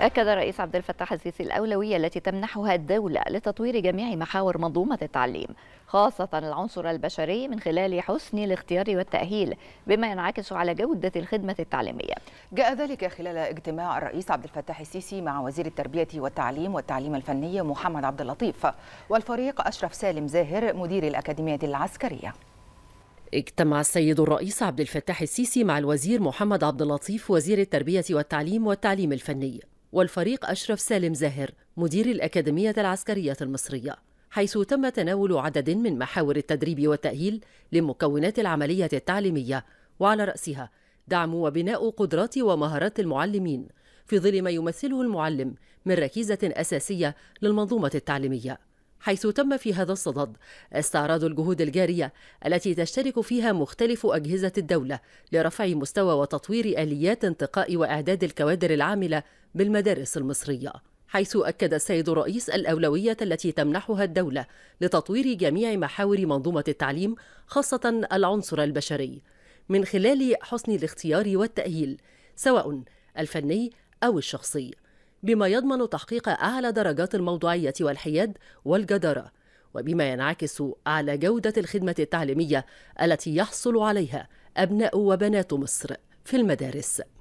أكد الرئيس عبد الفتاح السيسي الأولوية التي تمنحها الدولة لتطوير جميع محاور منظومة التعليم خاصة العنصر البشري من خلال حسن الاختيار والتأهيل بما ينعكس على جودة الخدمة التعليمية جاء ذلك خلال اجتماع الرئيس عبد الفتاح السيسي مع وزير التربية والتعليم والتعليم الفني محمد عبد اللطيف والفريق أشرف سالم زاهر مدير الأكاديمية العسكرية اجتمع السيد الرئيس عبد الفتاح السيسي مع الوزير محمد عبد اللطيف وزير التربية والتعليم والتعليم الفني والفريق أشرف سالم زاهر مدير الأكاديمية العسكرية المصرية حيث تم تناول عدد من محاور التدريب والتأهيل لمكونات العملية التعليمية وعلى رأسها دعم وبناء قدرات ومهارات المعلمين في ظل ما يمثله المعلم من ركيزة أساسية للمنظومة التعليمية حيث تم في هذا الصدد استعراض الجهود الجارية التي تشترك فيها مختلف أجهزة الدولة لرفع مستوى وتطوير آليات انتقاء وإعداد الكوادر العاملة بالمدارس المصرية حيث أكد السيد الرئيس الأولوية التي تمنحها الدولة لتطوير جميع محاور منظومة التعليم خاصة العنصر البشري من خلال حسن الاختيار والتأهيل سواء الفني أو الشخصي بما يضمن تحقيق أعلى درجات الموضوعية والحياد والجدارة وبما ينعكس على جودة الخدمة التعليمية التي يحصل عليها أبناء وبنات مصر في المدارس